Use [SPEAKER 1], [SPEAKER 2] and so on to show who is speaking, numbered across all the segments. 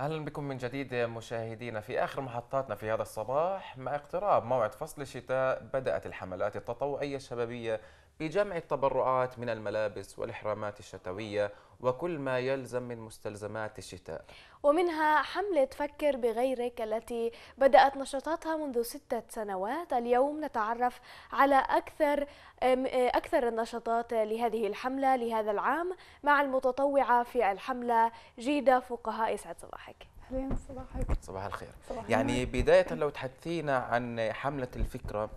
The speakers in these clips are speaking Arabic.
[SPEAKER 1] اهلا بكم من جديد مشاهدينا في اخر محطاتنا في هذا الصباح مع اقتراب موعد فصل الشتاء بدات الحملات التطوعيه الشبابيه بجمع التبرعات من الملابس والإحرامات الشتوية وكل ما يلزم من مستلزمات الشتاء
[SPEAKER 2] ومنها حملة فكر بغيرك التي بدأت نشاطاتها منذ ستة سنوات اليوم نتعرف على أكثر أكثر النشاطات لهذه الحملة لهذا العام مع المتطوعة في الحملة جيدة فقهاء يسعد صباحك أهلين صباحك
[SPEAKER 1] صباح الخير صباح يعني بداية لو تحدثينا عن حملة الفكرة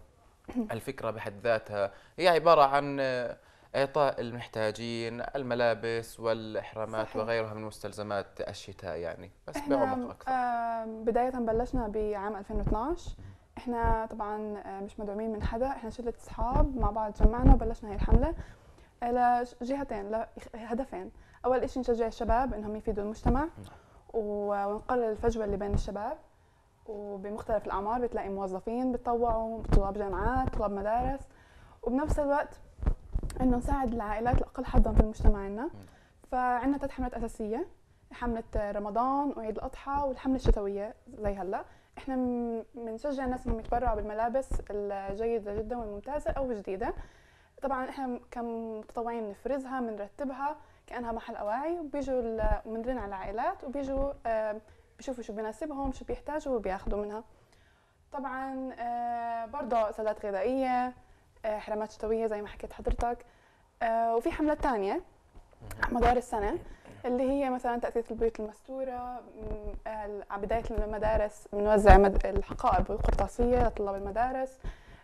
[SPEAKER 1] الفكرة بحد ذاتها هي عبارة عن آه، إعطاء المحتاجين الملابس والإحرامات صحيح. وغيرها من مستلزمات الشتاء يعني بس بعمق
[SPEAKER 3] أكثر آه بداية بلشنا بعام 2012 احنا طبعا آه، مش مدعومين من حدا احنا شله اصحاب مع بعض جمعنا وبلشنا هاي الحمله آه، لجهتين لهدفين اول شيء نشجع الشباب انهم يفيدوا المجتمع نعم. ونقلل الفجوه اللي بين الشباب وبمختلف الاعمار بتلاقي موظفين بتطوعوا طلاب جامعات طلاب مدارس وبنفس الوقت انه نساعد العائلات الاقل حظا في المجتمع عنا فعندنا ثلاث حملات اساسيه حمله رمضان وعيد الاضحى والحمله الشتويه زي هلا احنا بنشجع الناس انهم يتبرعوا بالملابس الجيده جدا والممتازه او الجديده طبعا احنا كمتطوعين بنفرزها بنرتبها كانها محل اواعي وبيجوا بنرن على العائلات وبيجوا بيشوفوا شو بيناسبهم شو بيحتاجوا وبياخذوا منها طبعا آه، برضه سلات غذائيه آه، حرامات شتويه زي ما حكيت حضرتك آه، وفي حملات ثانيه على مدار السنه اللي هي مثلا تأسيس البيوت المستورة على بداية المدارس بنوزع الحقائب والقرطاسية لطلاب المدارس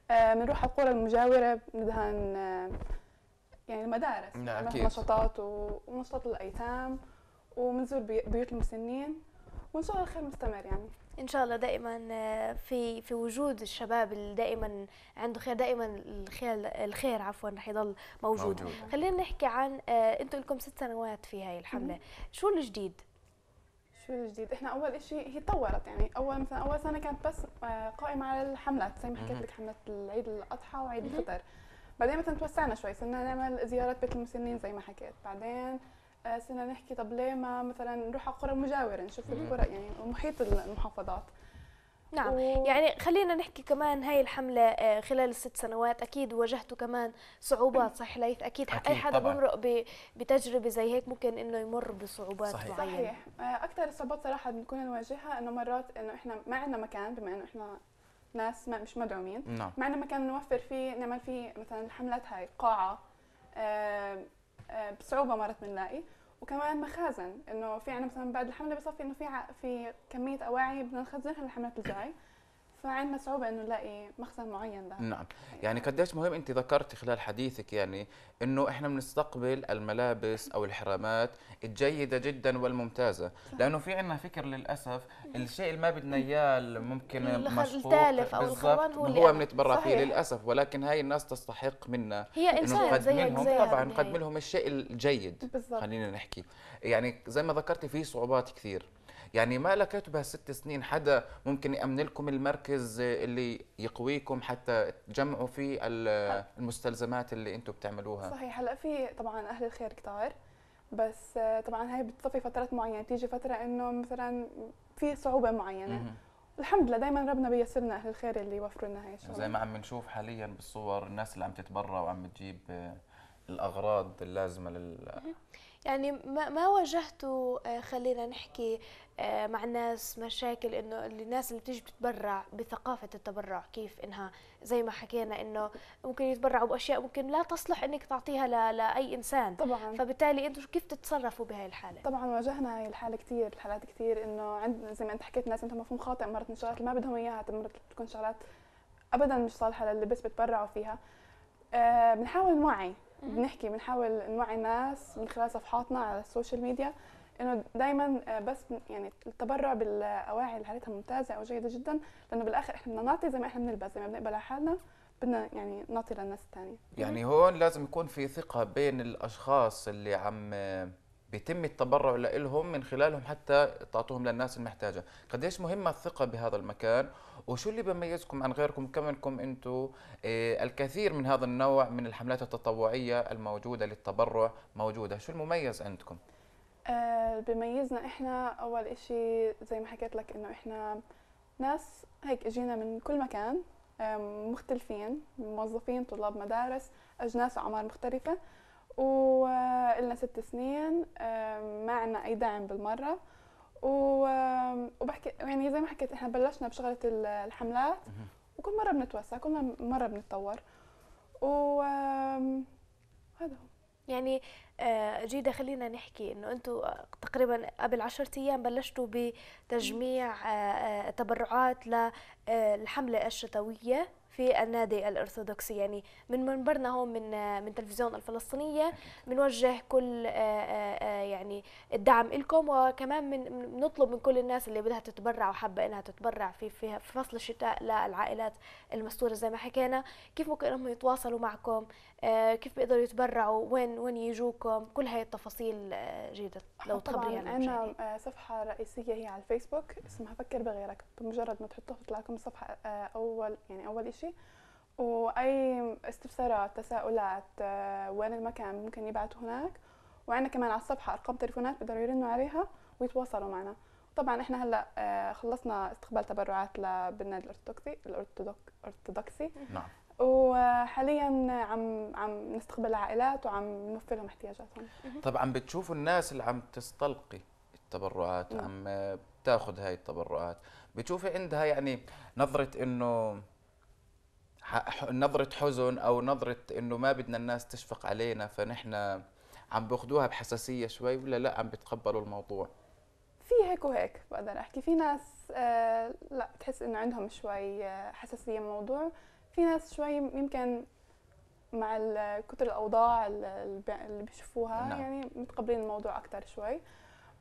[SPEAKER 3] بنروح على القرى المجاورة بندهن يعني المدارس نعم نشاطات ونشاطات الأيتام وبنزور بيوت المسنين
[SPEAKER 2] وان شاء الله الخير مستمر يعني ان شاء الله دائما آه، في في وجود الشباب اللي دائما عنده خير دائما الخير الخير عفوا رح يضل موجود, موجود. خلينا نحكي عن آه، انتم لكم ست سنوات في هاي الحمله شو الجديد شو
[SPEAKER 3] الجديد احنا اول شيء هي تطورت يعني اول مثلا اول سنه كانت بس آه، قائمه على الحملات زي ما حكيت لك حمله العيد الاضحى وعيد الفطر بعدين مثلا توسعنا شوي صرنا نعمل زيارات بيت المسنين زي ما حكيت بعدين صرنا آه، نحكي طب ليه ما مثلا نروح على قرى مجاوره نشوف القرى
[SPEAKER 2] يعني ومحيط المحافظات نعم و... يعني خلينا نحكي كمان هاي الحملة آه، خلال الست سنوات أكيد واجهتوا كمان صعوبات صح ليث أكيد, أكيد أي حدا بمرق بتجربة زي هيك ممكن إنه يمر بصعوبات صحيح. معينة صحيح آه، أكثر الصعوبات
[SPEAKER 3] صراحة بنكون نواجهها إنه مرات إنه إحنا ما عندنا مكان بما إنه إحنا ناس ما مش مدعومين نعم. ما عندنا مكان نوفر فيه نعمل فيه مثلا الحملات هاي قاعة آه، بصعوبه مرات بنلاقي وكمان مخازن انه في عنا مثلا بعد الحمله بصفي انه في في كميه اواعي بدنا نخزنها للحملات الجاي فعندنا صعوبه انه نلاقي مخزن معين ده
[SPEAKER 1] نعم يعني قديش مهم انت ذكرتي خلال حديثك يعني انه احنا بنستقبل الملابس او الحرامات الجيده جدا والممتازه صح. لانه في عندنا فكر للاسف الشيء اللي ما بدنا اياه ممكن التالف او الخوان هو اللي هو بنتبرع فيه للاسف ولكن هاي الناس تستحق منا هي انسان زيك زيها طبعا نقدم لهم يعني. الشيء الجيد بالزبط. خلينا نحكي يعني زي ما ذكرتي في صعوبات كثير يعني ما لكتبها ست سنين حدا ممكن يأمن لكم المركز اللي يقويكم حتى تجمعوا فيه المستلزمات اللي انتم بتعملوها
[SPEAKER 3] صحيح هلا في طبعا اهل الخير كتار بس آه، طبعا هاي بتصفي فترات معينه تيجي فتره انه مثلا في صعوبه معينه الحمد لله دائما ربنا بيسرنا اهل الخير اللي يوفروا لنا هاي الشغل
[SPEAKER 1] زي ما عم نشوف حاليا بالصور الناس اللي عم تتبرع وعم تجيب آه، الاغراض اللازمه لل
[SPEAKER 2] يعني ما, ما واجهتوا آه، خلينا نحكي آه، مع الناس مشاكل انه الناس اللي بتيجي بتتبرع بثقافه التبرع كيف انها زي ما حكينا انه ممكن يتبرعوا باشياء ممكن لا تصلح انك تعطيها لاي انسان طبعا فبالتالي انتم كيف تتصرفوا بهي الحاله طبعا واجهنا هاي الحاله كثير الحالات كثير
[SPEAKER 3] انه عند زي ما انت حكيت ناس عندهم مفهوم خاطئ مرات الشغلات اللي ما بدهم اياها مرات تكون شغلات ابدا مش صالحه للي بس بتبرعوا فيها آه، بنحاول نوعي بنحكي بنحاول نوعي الناس من خلال صفحاتنا على السوشيال ميديا انه دائما آه، بس يعني التبرع بالاواعي اللي حالتها ممتازه او جيده جدا لانه بالاخر احنا بدنا نعطي زي ما احنا بنلبس زي ما بنقبل على حالنا بدنا يعني نعطي للناس الثانيه
[SPEAKER 1] يعني هون لازم يكون في ثقه بين الاشخاص اللي عم آه، بيتم التبرع لهم من خلالهم حتى تعطوهم للناس المحتاجه قديش مهمه الثقه بهذا المكان وشو اللي بميزكم عن غيركم كم انكم انتم آه، الكثير من هذا النوع من الحملات التطوعيه الموجوده للتبرع موجوده شو المميز عندكم
[SPEAKER 3] أه بميزنا احنا اول اشي زي ما حكيت لك انه احنا ناس هيك اجينا من كل مكان آه، مختلفين موظفين طلاب مدارس اجناس اعمار مختلفه وإلنا آه، ست سنين ما عنا اي دعم بالمره وبحكي يعني زي ما حكيت احنا بلشنا بشغله الحملات وكل مره بنتوسع
[SPEAKER 2] كل مره بنتطور و هو يعني آه، جيده خلينا نحكي انه انتم آه، تقريبا قبل 10 ايام بلشتوا بتجميع آه، تبرعات للحمله الشتويه في النادي الارثوذكسي يعني من منبرنا هون من من تلفزيون الفلسطينيه بنوجه كل آه، آه، آه، يعني الدعم لكم وكمان بنطلب من, من كل الناس اللي بدها تتبرع وحابه انها تتبرع في في فصل الشتاء للعائلات المستوره زي ما حكينا كيف ممكن انهم يتواصلوا معكم كيف بيقدروا يتبرعوا وين وين يجوكم كل هاي التفاصيل جيده لو تخبريها طبعا عندنا صفحه رئيسيه هي
[SPEAKER 3] على الفيسبوك اسمها فكر بغيرك بمجرد ما تحطوها بتطلع لكم الصفحه اول يعني اول شيء ماشي واي استفسارات تساؤلات آه، وين المكان ممكن يبعتوا هناك وعندنا كمان على الصفحه ارقام تليفونات بيقدروا يرنوا عليها ويتواصلوا معنا طبعا احنا هلا آه، خلصنا استقبال تبرعات للنادي الارثوذكسي الارثوذكسي نعم وحاليا عم عم نستقبل العائلات وعم نوفر لهم احتياجاتهم طبعا
[SPEAKER 1] بتشوفوا الناس اللي عم تستلقي التبرعات نعم. عم تاخذ هاي التبرعات بتشوفي عندها يعني نظره انه نظره حزن او نظره انه ما بدنا الناس تشفق علينا فنحن عم بياخذوها بحساسيه شوي ولا لا عم بتقبلوا الموضوع
[SPEAKER 3] في هيك وهيك بقدر احكي في ناس آه، لا بتحس انه عندهم شوي آه، حساسيه من الموضوع في ناس شوي يمكن مع كثر الاوضاع اللي بيشوفوها نعم. يعني متقبلين الموضوع اكثر شوي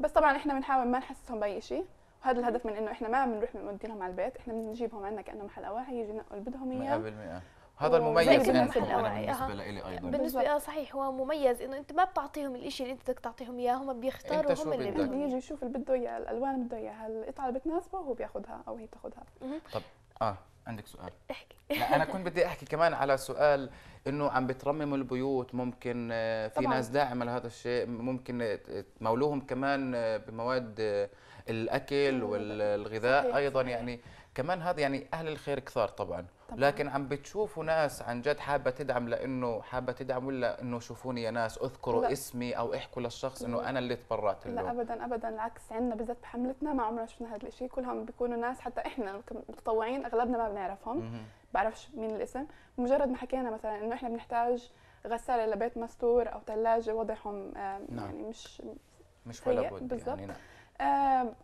[SPEAKER 3] بس طبعا احنا بنحاول ما نحسسهم باي شيء هذا الهدف من انه احنا ما بنروح بنوديهم على البيت احنا بنجيبهم عندنا كانه محل اواعي يجي ينقل اللي بدهم
[SPEAKER 1] اياه 100% هذا المميز انا يعني بالنسبه لي ايضا بالنسبه لي
[SPEAKER 2] آه، صحيح هو مميز انه انت ما بتعطيهم الشيء اللي انت بدك تعطيهم اياه هم بيختاروا هم اللي بده يجي يشوف اللي بده اياه الالوان اللي بده
[SPEAKER 3] اياها القطعه اللي بتناسبه هو بياخذها او هي بتاخذها
[SPEAKER 1] طب اه عندك سؤال احكي انا كنت بدي احكي كمان على سؤال انه عم بترمموا البيوت ممكن آه، في طبعاً. ناس داعمه لهذا الشيء ممكن تمولوهم كمان آه، بمواد الاكل والغذاء صحيح. ايضا يعني كمان هذا يعني اهل الخير كثار طبعا طبعا. لكن عم بتشوفوا ناس عن جد حابه تدعم لانه حابه تدعم ولا انه شوفوني يا ناس اذكروا لا. اسمي او احكوا للشخص انه انا اللي تبرعت له لا
[SPEAKER 3] ابدا ابدا العكس عندنا بالذات بحملتنا ما عمرنا شفنا هذا الشيء كلهم بيكونوا ناس حتى احنا متطوعين اغلبنا ما بنعرفهم بعرفش مين الاسم مجرد ما حكينا مثلا انه احنا بنحتاج غساله لبيت مستور او ثلاجه وضعهم نعم. يعني مش مش ولا بد يعني نعم.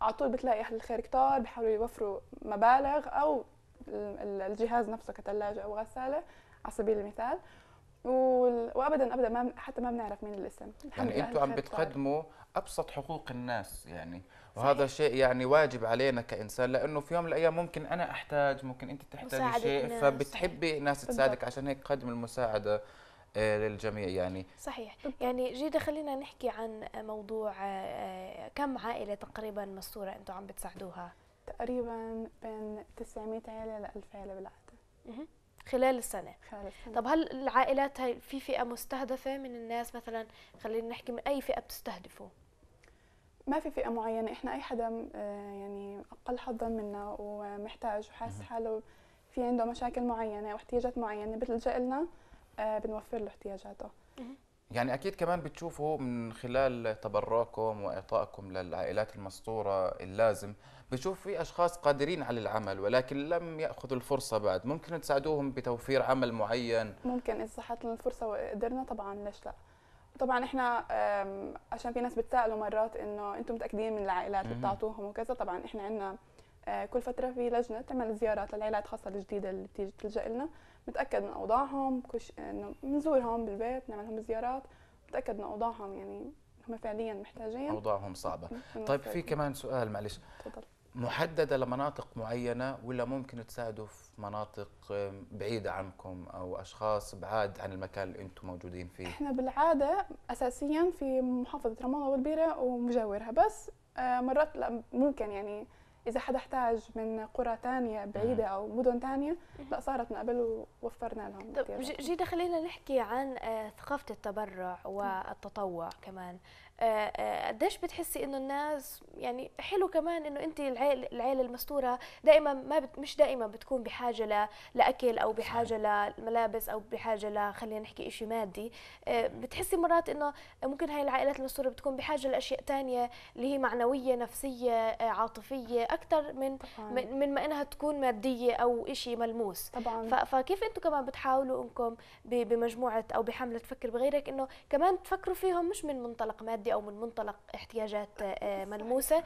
[SPEAKER 3] على طول بتلاقي اهل الخير كتار بحاولوا يوفروا مبالغ او الجهاز نفسه كثلاجه او غساله على سبيل المثال وابدا ابدا ما حتى ما بنعرف مين
[SPEAKER 1] الاسم يعني انتم عم بتقدموا ابسط حقوق الناس يعني وهذا صحيح. شيء يعني واجب علينا كانسان لانه في يوم من الايام ممكن انا احتاج ممكن انت تحتاجي شيء فبتحبي ناس تساعدك عشان هيك قدم المساعده للجميع يعني
[SPEAKER 2] صحيح يعني جيدة خلينا نحكي عن موضوع آه، آه، كم عائله تقريبا مستوره انتم عم بتساعدوها تقريبا بين 900 عائله ل 1000 عائله بالعاده خلال السنة. خلال السنة طب هل العائلات هاي في فئة مستهدفة من الناس مثلا خلينا نحكي من أي فئة بتستهدفوا؟
[SPEAKER 3] ما في فئة معينة إحنا أي حدا آه، يعني أقل حظا منا ومحتاج وحاسس حاله في عنده مشاكل معينة واحتياجات معينة بتلجأ لنا آه، بنوفر له احتياجاته
[SPEAKER 1] يعني اكيد كمان بتشوفوا من خلال تبرعكم واعطائكم للعائلات المستوره اللازم بتشوف في اشخاص قادرين على العمل ولكن لم ياخذوا الفرصه بعد ممكن تساعدوهم بتوفير عمل معين
[SPEAKER 3] ممكن اذا صحت لهم الفرصه وقدرنا طبعا ليش لا طبعا احنا عشان في ناس بتسالوا مرات انه انتم متاكدين من العائلات اللي بتعطوهم وكذا طبعا احنا عندنا آه، كل فتره في لجنه تعمل زيارات للعائلات خاصه الجديده اللي بتيجي تلجا لنا نتاكد من اوضاعهم كل شيء انه بنزورهم بالبيت نعملهم زيارات بتاكد من اوضاعهم يعني هم فعليا محتاجين
[SPEAKER 1] اوضاعهم صعبه طيب في كمان سؤال معلش تفضل محدده لمناطق معينه ولا ممكن تساعدوا في مناطق بعيده عنكم او اشخاص بعاد عن المكان اللي انتم موجودين فيه؟ احنا
[SPEAKER 3] بالعاده اساسيا في محافظه رام الله والبيره ومجاورها بس آه، مرات لا ممكن يعني اذا حدا احتاج من قرى ثانيه بعيده او مدن ثانيه لا صارت نقبل ووفرنا لهم طب جيدا
[SPEAKER 2] خلينا نحكي عن آه، ثقافه التبرع والتطوع كمان آه، آه، قديش بتحسي انه الناس يعني حلو كمان انه انت العيله العيله المستوره دائما ما بت مش دائما بتكون بحاجه ل... لاكل او بحاجه لملابس او بحاجه ل خلينا نحكي شيء مادي آه، بتحسي مرات انه ممكن هاي العائلات المستوره بتكون بحاجه لاشياء ثانيه اللي هي معنويه نفسيه عاطفيه اكثر من طبعاً. من ما انها تكون ماديه او شيء ملموس طبعا فكيف انتم كمان بتحاولوا انكم بمجموعه او بحمله تفكر بغيرك انه كمان تفكروا فيهم مش من منطلق مادي او من منطلق احتياجات آه، آه، ملموسه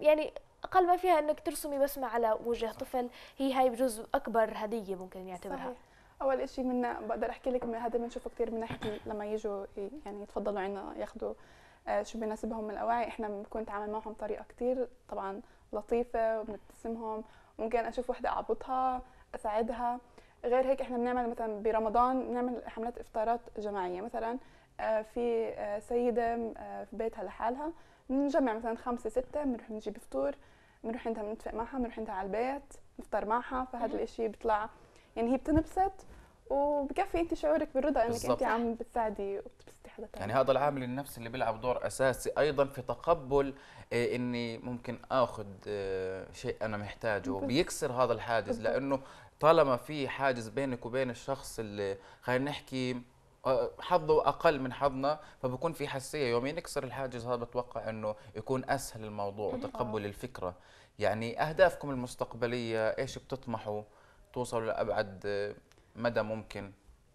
[SPEAKER 2] يعني اقل ما فيها انك ترسمي بسمه على وجه طفل هي هاي بجزء اكبر هديه ممكن يعتبرها صحيح. اول شيء من بقدر احكي لك من هذا بنشوفه كثير من لما يجوا يعني يتفضلوا
[SPEAKER 3] عنا ياخذوا آه، شو بيناسبهم من الاواعي احنا بنكون نتعامل معهم بطريقه كثير طبعا لطيفه وبنبتسمهم ممكن اشوف وحده اعبطها اساعدها غير هيك احنا بنعمل مثلا برمضان بنعمل حملات افطارات جماعيه مثلا آه، في آه، سيده آه، في بيتها لحالها بنجمع مثلا خمسه سته بنروح بنجيب فطور بنروح عندها بنتفق معها بنروح عندها على البيت نفطر معها فهذا الاشي بيطلع يعني هي بتنبسط وبكفي انت شعورك بالرضا انك انت عم بتساعدي وبتبسطي حدا تاني يعني
[SPEAKER 1] هذا العامل النفسي اللي بيلعب دور اساسي ايضا في تقبل إيه اني ممكن اخذ إيه شيء انا محتاجه وبيكسر بيكسر هذا الحاجز لانه طالما في حاجز بينك وبين الشخص اللي خلينا نحكي حظه اقل من حظنا فبكون في حساسيه يوم ينكسر الحاجز هذا بتوقع انه يكون اسهل الموضوع وتقبل الفكره يعني اهدافكم المستقبليه ايش بتطمحوا توصلوا لابعد مدى ممكن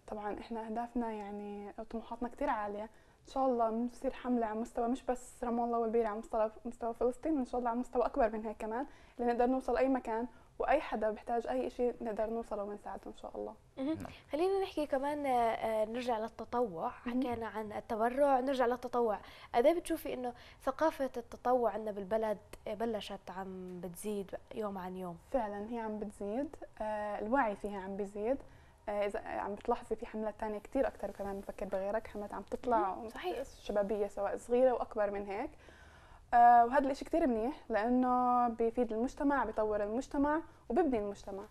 [SPEAKER 3] طبعا احنا اهدافنا يعني طموحاتنا كثير عاليه ان شاء الله بنصير حمله على مستوى مش بس رام الله والبير على مستوى مستوى فلسطين ان شاء الله على مستوى اكبر من هيك كمان لنقدر نوصل اي مكان واي حدا بيحتاج اي شيء نقدر نوصله ونساعده ان شاء
[SPEAKER 2] الله نعم. خلينا نحكي كمان آه، آه، نرجع للتطوع حكينا عن التبرع نرجع للتطوع قد بتشوفي انه ثقافه التطوع عندنا بالبلد آه، بلشت عم بتزيد يوم عن يوم فعلا هي عم بتزيد الوعي فيها عم بيزيد
[SPEAKER 3] اذا عم بتلاحظي في حملات ثانيه كثير اكثر كمان بفكر بغيرك حملات عم تطلع صحيح شبابيه سواء صغيره واكبر من هيك آه، وهذا الاشي كتير منيح لانه بيفيد المجتمع بيطور المجتمع وببني المجتمع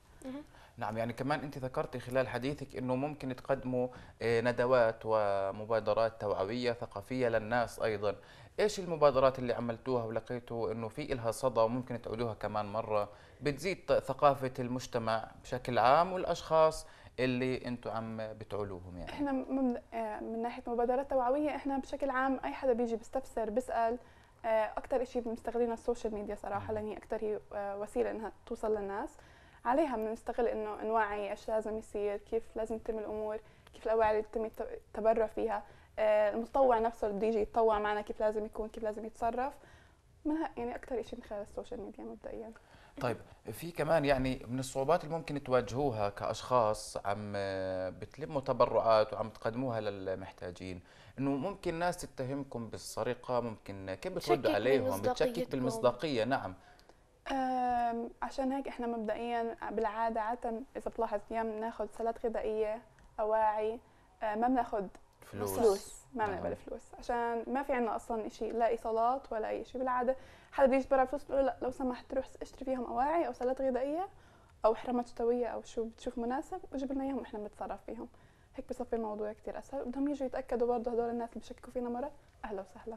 [SPEAKER 1] نعم يعني كمان انت ذكرتي خلال حديثك انه ممكن تقدموا آه، ندوات ومبادرات توعويه ثقافيه للناس ايضا ايش المبادرات اللي عملتوها ولقيتوا انه في لها صدى وممكن تعودوها كمان مره بتزيد ثقافه المجتمع بشكل عام والاشخاص اللي انتم عم بتعولوهم يعني
[SPEAKER 3] احنا آه، من ناحيه مبادرات توعويه احنا بشكل عام اي حدا بيجي بيستفسر بيسال آه، اكثر شيء بنستغلينها السوشيال ميديا صراحه لان هي اكثر آه، وسيله انها توصل للناس عليها بنستغل انه نوعي ايش لازم يصير كيف لازم تتم الامور كيف الاوعيه اللي يتم التبرع فيها آه، المتطوع نفسه اللي بده يجي يتطوع معنا كيف لازم يكون كيف لازم يتصرف منها يعني اكثر شيء من خلال السوشيال ميديا مبدئيا
[SPEAKER 1] طيب في كمان يعني من الصعوبات اللي ممكن تواجهوها كاشخاص عم آه، بتلموا تبرعات وعم تقدموها للمحتاجين انه ممكن ناس تتهمكم بالسرقه ممكن كيف بتردوا عليهم بتشكك بالمصداقيه نعم
[SPEAKER 3] عشان هيك احنا مبدئيا بالعاده عاده اذا بتلاحظ ايام بناخذ سلات غذائيه اواعي آه، ما بناخذ فلوس, فلوس. ما بنقبل فلوس عشان ما في عندنا اصلا شيء لا ايصالات ولا اي شيء بالعاده حدا بيجي برا فلوس بقول لا لو سمحت روح اشتري فيهم اواعي او سلات غذائيه او حرامات شتويه او شو بتشوف مناسب وجيب لنا اياهم احنا بنتصرف فيهم هيك بصفي الموضوع كثير اسهل بدهم يجوا يتاكدوا برضه هدول الناس اللي بشككوا فينا
[SPEAKER 2] مره اهلا وسهلا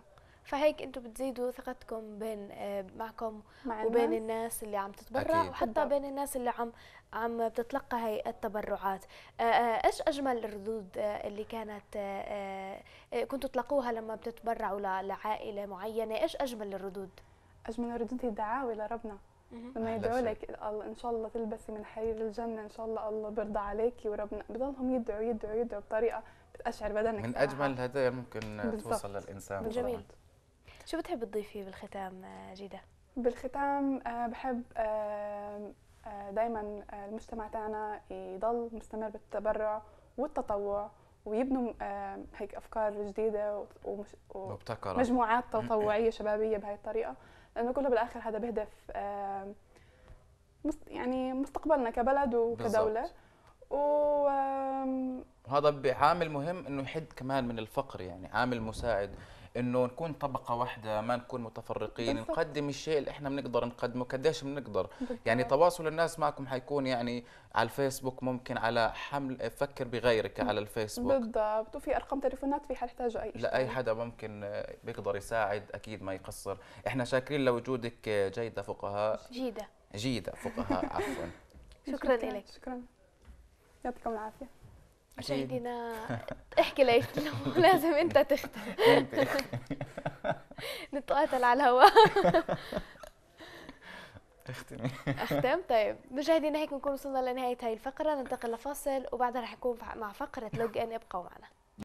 [SPEAKER 2] فهيك انتم بتزيدوا ثقتكم بين آه، معكم مع وبين الناس, الناس اللي عم تتبرع أكيد. وحتى بين الناس اللي عم عم بتتلقى هي التبرعات آه، آه، ايش اجمل الردود اللي كانت كنتوا تلاقوها لما بتتبرعوا لعائله معينه ايش اجمل الردود اجمل الردود هي الدعاوي لربنا لما يدعوا لك ان شاء الله تلبسي من حرير الجنه ان شاء الله الله بيرضى عليكي
[SPEAKER 3] وربنا بضلهم يدعوا يدعوا يدعوا بطريقه بتقشعر بدنك من اجمل
[SPEAKER 1] الهدايا ممكن بالزبط. توصل للانسان جميل
[SPEAKER 2] شو بتحب تضيفي بالختام آه، جيدة؟
[SPEAKER 3] بالختام آه، بحب آه، دائما المجتمع تاعنا يضل مستمر بالتبرع والتطوع ويبنوا هيك افكار جديده ومبتكره مجموعات تطوعيه شبابيه بهاي الطريقه لانه كله بالاخر هذا بهدف يعني مستقبلنا كبلد وكدوله و
[SPEAKER 1] وهذا بعامل مهم انه يحد كمان من الفقر يعني عامل مساعد انه نكون طبقه واحده ما نكون متفرقين بالضبط. نقدم الشيء اللي احنا بنقدر نقدمه قديش بنقدر بالضبط. يعني تواصل الناس معكم حيكون يعني على الفيسبوك ممكن على حمل فكر بغيرك على الفيسبوك
[SPEAKER 3] بالضبط وفي ارقام تليفونات في حال اي شيء لا اي حدا
[SPEAKER 1] ممكن آه، بيقدر يساعد اكيد ما يقصر احنا شاكرين لوجودك آه، جيده فقهاء جيده جيده فقهاء عفوا
[SPEAKER 3] شكرا لك شكرا
[SPEAKER 2] يعطيكم العافيه
[SPEAKER 1] مشاهدينا
[SPEAKER 2] احكي ليش لازم انت تختم نتقاتل على الهواء
[SPEAKER 1] اختمي اختم
[SPEAKER 2] طيب مشاهدينا هيك بنكون وصلنا لنهايه هاي الفقره ننتقل لفاصل وبعدها رح يكون مع فقره لوج ان ابقوا معنا